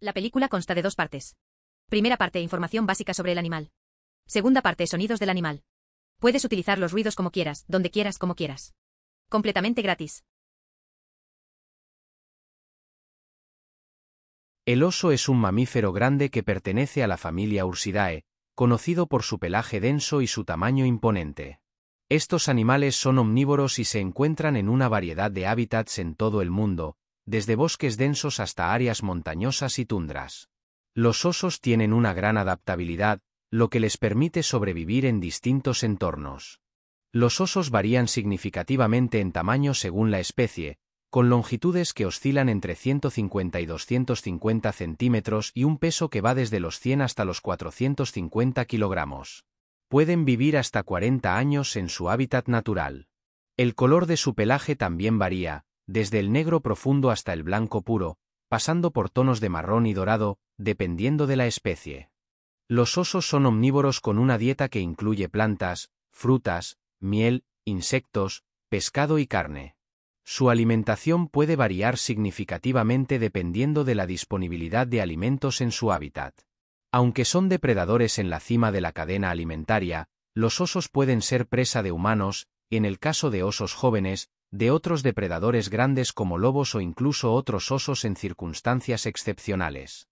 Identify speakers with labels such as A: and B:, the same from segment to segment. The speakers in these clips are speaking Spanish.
A: La película consta de dos partes. Primera parte, información básica sobre el animal. Segunda parte, sonidos del animal. Puedes utilizar los ruidos como quieras, donde quieras, como quieras. Completamente gratis. El oso es
B: un mamífero grande que pertenece a la familia Ursidae, conocido por su pelaje denso y su tamaño imponente. Estos animales son omnívoros y se encuentran en una variedad de hábitats en todo el mundo, desde bosques densos hasta áreas montañosas y tundras. Los osos tienen una gran adaptabilidad, lo que les permite sobrevivir en distintos entornos. Los osos varían significativamente en tamaño según la especie, con longitudes que oscilan entre 150 y 250 centímetros y un peso que va desde los 100 hasta los 450 kilogramos. Pueden vivir hasta 40 años en su hábitat natural. El color de su pelaje también varía, desde el negro profundo hasta el blanco puro, pasando por tonos de marrón y dorado, dependiendo de la especie. Los osos son omnívoros con una dieta que incluye plantas, frutas, miel, insectos, pescado y carne. Su alimentación puede variar significativamente dependiendo de la disponibilidad de alimentos en su hábitat. Aunque son depredadores en la cima de la cadena alimentaria, los osos pueden ser presa de humanos, en el caso de osos jóvenes, de otros depredadores grandes como lobos o incluso otros osos en circunstancias excepcionales.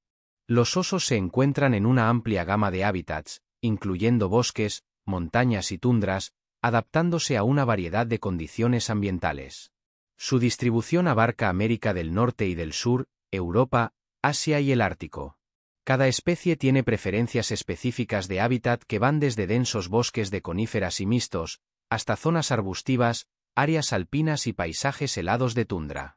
B: Los osos se encuentran en una amplia gama de hábitats, incluyendo bosques, montañas y tundras, adaptándose a una variedad de condiciones ambientales. Su distribución abarca América del Norte y del Sur, Europa, Asia y el Ártico. Cada especie tiene preferencias específicas de hábitat que van desde densos bosques de coníferas y mistos, hasta zonas arbustivas, áreas alpinas y paisajes helados de tundra.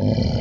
A: Oh.